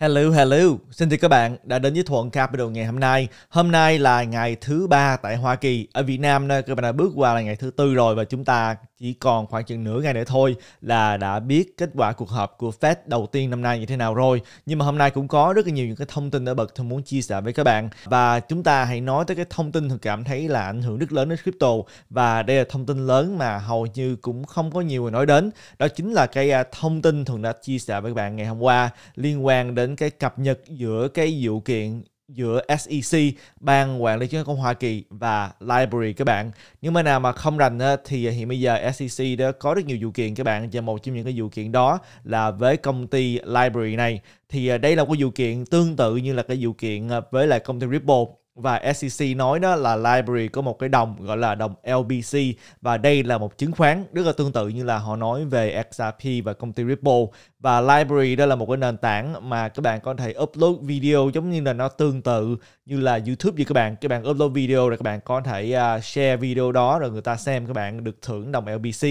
Hello, hello. Xin chào các bạn đã đến với Thuận Capital ngày hôm nay. Hôm nay là ngày thứ ba tại Hoa Kỳ. Ở Việt Nam, các bạn đã bước qua là ngày thứ tư rồi và chúng ta chỉ còn khoảng chừng nửa ngày nữa thôi là đã biết kết quả cuộc họp của Fed đầu tiên năm nay như thế nào rồi. Nhưng mà hôm nay cũng có rất là nhiều những cái thông tin ở bậc tôi muốn chia sẻ với các bạn và chúng ta hãy nói tới cái thông tin tôi cảm thấy là ảnh hưởng rất lớn đến crypto và đây là thông tin lớn mà hầu như cũng không có nhiều người nói đến. Đó chính là cái à, thông tin thường đã chia sẻ với các bạn ngày hôm qua liên quan đến cái cập nhật giữa cái vụ kiện giữa SEC, ban quản lý chứng khoán Hoa Kỳ và Library các bạn. nhưng mà nào mà không rành thì hiện bây giờ SEC đã có rất nhiều vụ kiện các bạn và một trong những cái vụ kiện đó là với công ty Library này thì à, đây là một cái vụ kiện tương tự như là cái vụ kiện à, với lại công ty Ripple và SEC nói đó là library có một cái đồng gọi là đồng LBC và đây là một chứng khoán rất là tương tự như là họ nói về XRP và công ty Ripple và library đó là một cái nền tảng mà các bạn có thể upload video giống như là nó tương tự như là YouTube vậy các bạn các bạn upload video rồi các bạn có thể à, share video đó rồi người ta xem các bạn được thưởng đồng LBC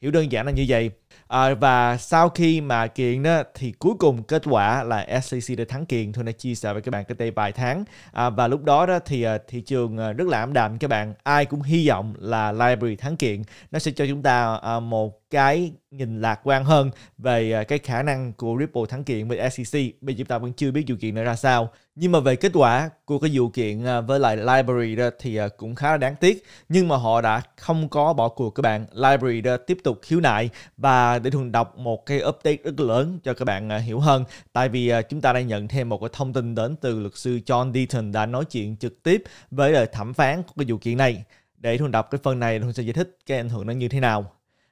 hiểu đơn giản là như vậy à, và sau khi mà kiện đó thì cuối cùng kết quả là SEC đã thắng kiện thôi đã chia sẻ với các bạn cái đây vài tháng à, và lúc đó đó thì à, thị trường à, rất là ảm đạm các bạn ai cũng hy vọng là library thắng kiện nó sẽ cho chúng ta à, một cái nhìn lạc quan hơn về à, cái khả năng của Ripple thắng kiện với SEC. Bây giờ chúng ta vẫn chưa biết vụ kiện nó ra sao. Nhưng mà về kết quả của cái vụ kiện à, với lại Library đó thì à, cũng khá là đáng tiếc. Nhưng mà họ đã không có bỏ cuộc các bạn. Library đó tiếp tục khiếu nại và để thường đọc một cái update rất lớn cho các bạn hiểu hơn. Tại vì chúng ta đang nhận thêm một cái thông tin đến từ luật sư John Deaton đã nói chuyện trực tiếp với thẩm phán của cái vụ kiện này. Để thường đọc cái phần này, thường sẽ giải thích cái ảnh hưởng nó như thế nào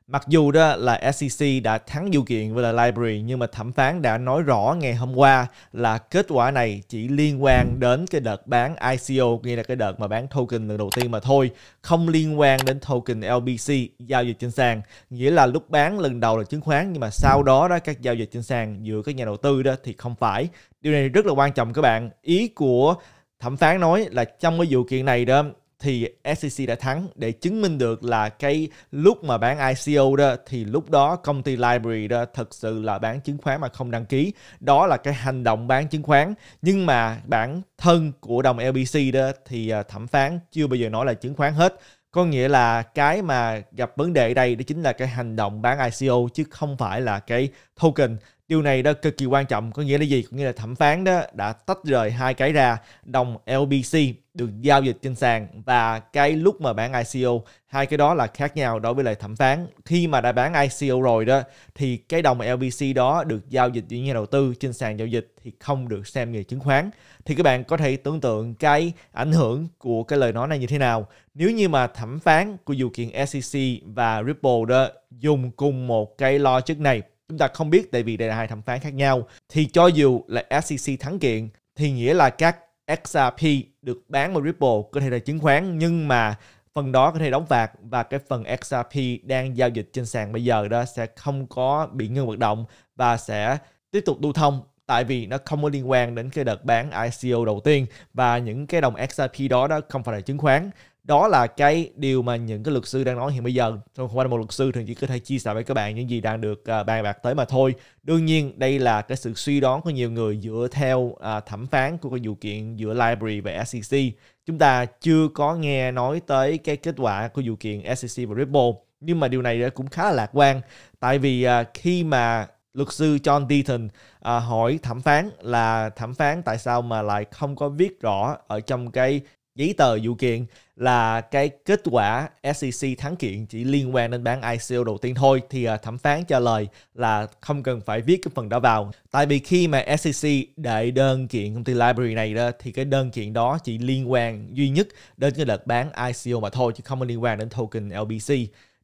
Mặc dù đó là SEC đã thắng vụ kiện với là Library nhưng mà thẩm phán đã nói rõ ngày hôm qua là kết quả này chỉ liên quan đến cái đợt bán ICO nghĩa là cái đợt mà bán token lần đầu tiên mà thôi, không liên quan đến token LBC giao dịch trên sàn. Nghĩa là lúc bán lần đầu là chứng khoán nhưng mà sau đó đó các giao dịch trên sàn giữa các nhà đầu tư đó thì không phải. Điều này rất là quan trọng các bạn. Ý của thẩm phán nói là trong cái vụ kiện này đó thì SEC đã thắng để chứng minh được là cái lúc mà bán ICO đó thì lúc đó công ty Library đó thật sự là bán chứng khoán mà không đăng ký. Đó là cái hành động bán chứng khoán. Nhưng mà bản thân của đồng LBC đó thì à, thẩm phán chưa bao giờ nói là chứng khoán hết. Có nghĩa là cái mà gặp vấn đề ở đây đó chính là cái hành động bán ICO chứ không phải là cái token Điều này đó cực kỳ quan trọng, có nghĩa là gì? Có nghĩa là thẩm phán đó đã tách rời hai cái ra, đồng LBC được giao dịch trên sàn và cái lúc mà bán ICO, hai cái đó là khác nhau đối với lại thẩm phán. Khi mà đã bán ICO rồi đó thì cái đồng LBC đó được giao dịch với nhà đầu tư trên sàn giao dịch thì không được xem như chứng khoán. Thì các bạn có thể tưởng tượng cái ảnh hưởng của cái lời nói này như thế nào. Nếu như mà thẩm phán của vụ kiện SEC và Ripple đó dùng cùng một cái logic này chúng ta không biết tại vì đây là hai thẩm phán khác nhau thì cho dù là SEC thắng kiện thì nghĩa là các XRP được bán vào Ripple có thể là chứng khoán nhưng mà phần đó có thể đóng phạt và cái phần XRP đang giao dịch trên sàn bây giờ đó sẽ không có bị ngưng hoạt động và sẽ tiếp tục lưu thông tại vì nó không có liên quan đến cái đợt bán ICO đầu tiên và những cái đồng XRP đó đó không phải là chứng khoán đó là cái điều mà những cái luật sư đang nói hiện bây giờ trong không phải là một luật sư thường chỉ có thể chia sẻ với các bạn những gì đang được à, bàn bạc tới mà thôi đương nhiên đây là cái sự suy đoán của nhiều người dựa theo à, thẩm phán của cái vụ kiện giữa library và SEC chúng ta chưa có nghe nói tới cái kết quả của vụ kiện SEC và Ripple nhưng mà điều này cũng khá là lạc quan tại vì à, khi mà luật sư John Deaton hỏi thẩm phán là thẩm phán tại sao mà lại không có viết rõ ở trong cái giấy tờ vụ kiện là cái kết quả SEC thắng kiện chỉ liên quan đến bán ICO đầu tiên thôi thì à, thẩm phán trả lời là không cần phải viết cái phần đó vào. Tại vì khi mà SEC đệ đơn kiện công ty library này đó thì cái đơn kiện đó chỉ liên quan duy nhất đến cái đợt bán ICO mà thôi chứ không liên quan đến token LBC.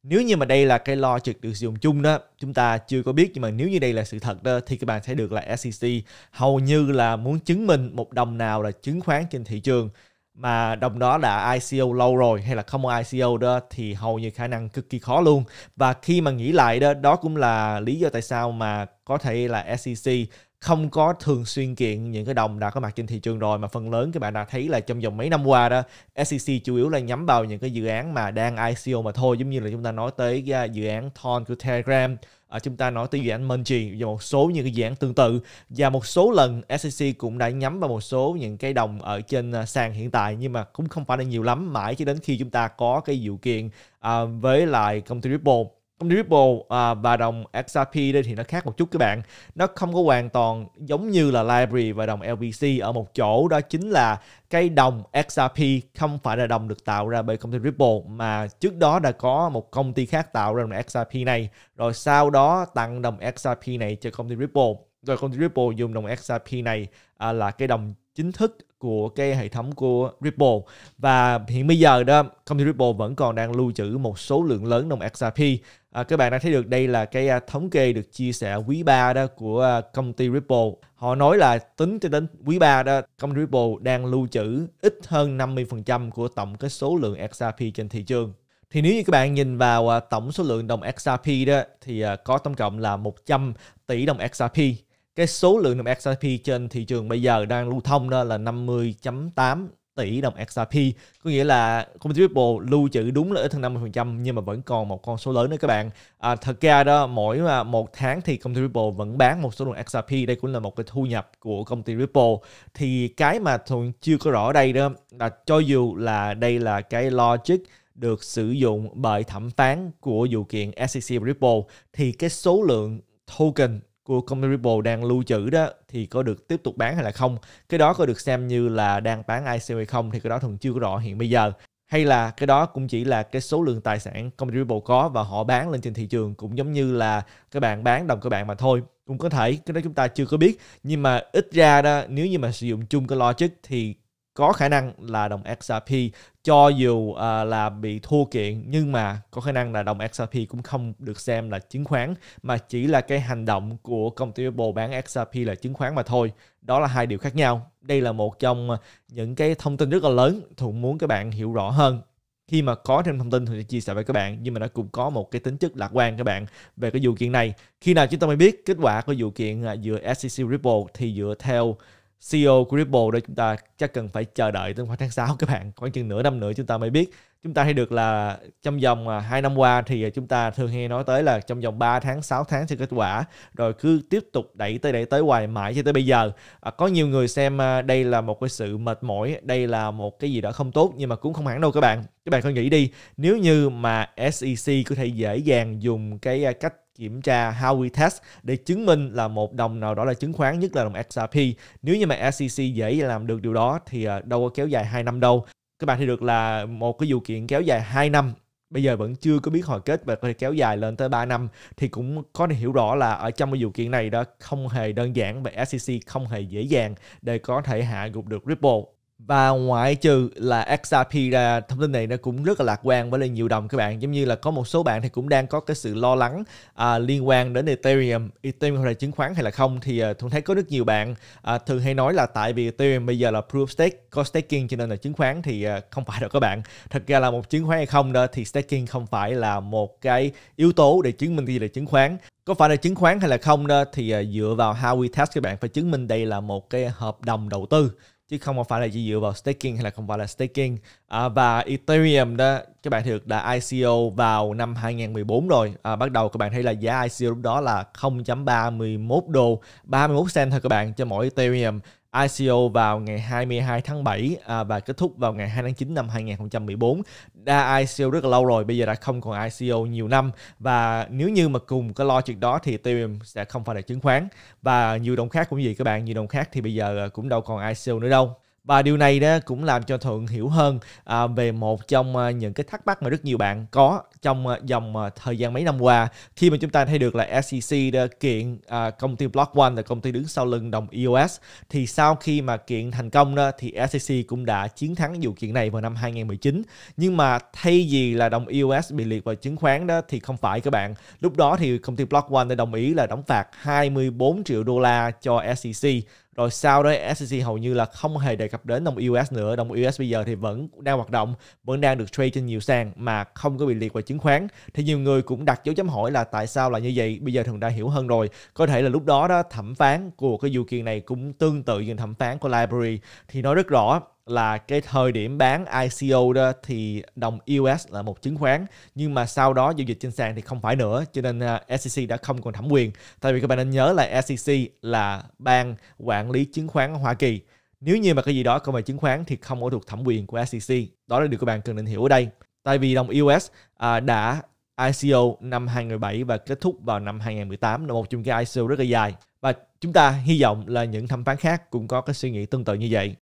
Nếu như mà đây là cái logic được sử dụng chung đó, chúng ta chưa có biết nhưng mà nếu như đây là sự thật đó thì các bạn thấy được là SEC hầu như là muốn chứng minh một đồng nào là chứng khoán trên thị trường mà đồng đó đã ICO lâu rồi hay là không có ICO đó thì hầu như khả năng cực kỳ khó luôn và khi mà nghĩ lại đó đó cũng là lý do tại sao mà có thể là SEC không có thường xuyên kiện những cái đồng đã có mặt trên thị trường rồi mà phần lớn các bạn đã thấy là trong vòng mấy năm qua đó SEC chủ yếu là nhắm vào những cái dự án mà đang ICO mà thôi giống như là chúng ta nói tới à, dự án Thon của Telegram À, chúng ta nói tới dự án Munchie và một số những cái dự án tương tự và một số lần SEC cũng đã nhắm vào một số những cái đồng ở trên à, sàn hiện tại nhưng mà cũng không phải là nhiều lắm mãi cho đến khi chúng ta có cái dự kiện à, với lại công ty Ripple con Ripple à, và đồng XRP đây thì nó khác một chút các bạn. Nó không có hoàn toàn giống như là Library và đồng LBC ở một chỗ đó chính là cái đồng XRP không phải là đồng được tạo ra bởi công ty Ripple mà trước đó đã có một công ty khác tạo ra đồng XRP này rồi sau đó tặng đồng XRP này cho công ty Ripple rồi công ty Ripple dùng đồng XRP này à, là cái đồng chính thức của cái hệ thống của Ripple và hiện bây giờ đó công ty Ripple vẫn còn đang lưu trữ một số lượng lớn đồng XRP À, các bạn đã thấy được đây là cái à, thống kê được chia sẻ quý 3 đó của à, công ty Ripple. Họ nói là tính cho đến quý 3 đó, công ty Ripple đang lưu trữ ít hơn 50% của tổng cái số lượng XRP trên thị trường. Thì nếu như các bạn nhìn vào à, tổng số lượng đồng XRP đó thì có tổng cộng là 100 tỷ đồng XRP. Cái số lượng đồng XRP trên thị trường bây giờ đang lưu thông đó là 50.8 tỷ đồng XRP có nghĩa là công ty Ripple lưu trữ đúng là ít hơn 50% nhưng mà vẫn còn một con số lớn nữa các bạn à, thật ra đó mỗi một tháng thì công ty Ripple vẫn bán một số lượng XRP đây cũng là một cái thu nhập của công ty Ripple thì cái mà thuận chưa có rõ ở đây đó là cho dù là đây là cái logic được sử dụng bởi thẩm phán của vụ kiện SEC Ripple thì cái số lượng token của Comparable đang lưu trữ đó thì có được tiếp tục bán hay là không cái đó có được xem như là đang bán ICO hay không thì cái đó thường chưa có rõ hiện bây giờ hay là cái đó cũng chỉ là cái số lượng tài sản Comparable có và họ bán lên trên thị trường cũng giống như là các bạn bán đồng các bạn mà thôi cũng có thể cái đó chúng ta chưa có biết nhưng mà ít ra đó nếu như mà sử dụng chung cái logic thì có khả năng là đồng XRP cho dù uh, là bị thua kiện nhưng mà có khả năng là đồng XRP cũng không được xem là chứng khoán mà chỉ là cái hành động của công ty Ripple bán XRP là chứng khoán mà thôi. Đó là hai điều khác nhau. Đây là một trong những cái thông tin rất là lớn Thuận muốn các bạn hiểu rõ hơn khi mà có thêm thông tin thì sẽ chia sẻ với các bạn nhưng mà nó cũng có một cái tính chất lạc quan các bạn về cái vụ kiện này khi nào chúng ta mới biết kết quả của vụ kiện à, giữa SEC Ripple thì dựa theo CEO của Ripple để chúng ta chắc cần phải chờ đợi tới khoảng tháng 6 các bạn khoảng chừng nửa năm nữa chúng ta mới biết chúng ta thấy được là trong vòng 2 à, năm qua thì chúng ta thường hay nói tới là trong vòng 3 tháng 6 tháng sẽ kết quả rồi cứ tiếp tục đẩy tới đẩy tới hoài mãi cho tới bây giờ à, có nhiều người xem à, đây là một cái sự mệt mỏi đây là một cái gì đó không tốt nhưng mà cũng không hẳn đâu các bạn các bạn hãy nghĩ đi nếu như mà SEC có thể dễ dàng dùng cái à, cách kiểm tra how we test để chứng minh là một đồng nào đó là chứng khoán nhất là đồng XRP. Nếu như mà SEC dễ làm được điều đó thì à, đâu có kéo dài 2 năm đâu. Các bạn thì được là một cái vụ kiện kéo dài 2 năm bây giờ vẫn chưa có biết hồi kết và có thể kéo dài lên tới 3 năm thì cũng có thể hiểu rõ là ở trong cái vụ kiện này đó không hề đơn giản và SEC không hề dễ dàng để có thể hạ gục được Ripple và ngoại trừ là XRP ra thông tin này nó cũng rất là lạc quan với lại nhiều đồng các bạn giống như là có một số bạn thì cũng đang có cái sự lo lắng à, liên quan đến Ethereum Ethereum hay là chứng khoán hay là không thì à, thường thấy có rất nhiều bạn à, thường hay nói là tại vì Ethereum bây giờ là proof stake có staking cho nên là chứng khoán thì à, không phải đâu các bạn thật ra là một chứng khoán hay không đó thì staking không phải là một cái yếu tố để chứng minh gì là chứng khoán có phải là chứng khoán hay là không đó thì à, dựa vào how we test các bạn phải chứng minh đây là một cái hợp đồng đầu tư chứ không phải là chỉ dựa vào staking hay là không phải là staking à, và Ethereum đó các bạn thực đã ICO vào năm 2014 rồi à, bắt đầu các bạn thấy là giá ICO lúc đó là 0.31 đô 31 cent thôi các bạn cho mỗi Ethereum ICO vào ngày 22 tháng 7 à, và kết thúc vào ngày 2 tháng 9 năm 2014. Đã ICO rất là lâu rồi, bây giờ đã không còn ICO nhiều năm và nếu như mà cùng cái lo chuyện đó thì Ethereum sẽ không phải là chứng khoán và nhiều đồng khác cũng vậy. các bạn, nhiều đồng khác thì bây giờ cũng đâu còn ICO nữa đâu và điều này đó cũng làm cho thuận hiểu hơn à, về một trong à, những cái thắc mắc mà rất nhiều bạn có trong à, dòng à, thời gian mấy năm qua khi mà chúng ta thấy được là SEC đã kiện à, công ty Block One là công ty đứng sau lưng đồng EOS thì sau khi mà kiện thành công đó thì SEC cũng đã chiến thắng vụ kiện này vào năm 2019 nhưng mà thay vì là đồng EOS bị liệt vào chứng khoán đó thì không phải các bạn lúc đó thì công ty Block One đã đồng ý là đóng phạt 24 triệu đô la cho SEC rồi sau đó SEC hầu như là không hề đề cập đến đồng US nữa đồng US bây giờ thì vẫn đang hoạt động vẫn đang được trade trên nhiều sàn mà không có bị liệt vào chứng khoán thì nhiều người cũng đặt dấu chấm hỏi là tại sao là như vậy bây giờ thường đã hiểu hơn rồi có thể là lúc đó đó thẩm phán của cái vụ kiện này cũng tương tự như thẩm phán của Library thì nói rất rõ là cái thời điểm bán ICO đó thì đồng US là một chứng khoán nhưng mà sau đó giao dịch trên sàn thì không phải nữa cho nên à, SEC đã không còn thẩm quyền tại vì các bạn nên nhớ là SEC là ban quản lý chứng khoán ở Hoa Kỳ nếu như mà cái gì đó không phải chứng khoán thì không có thuộc thẩm quyền của SEC đó là điều các bạn cần nên hiểu ở đây tại vì đồng US à, đã ICO năm 2017 và kết thúc vào năm 2018 là một trong cái ICO rất là dài và chúng ta hy vọng là những thẩm phán khác cũng có cái suy nghĩ tương tự như vậy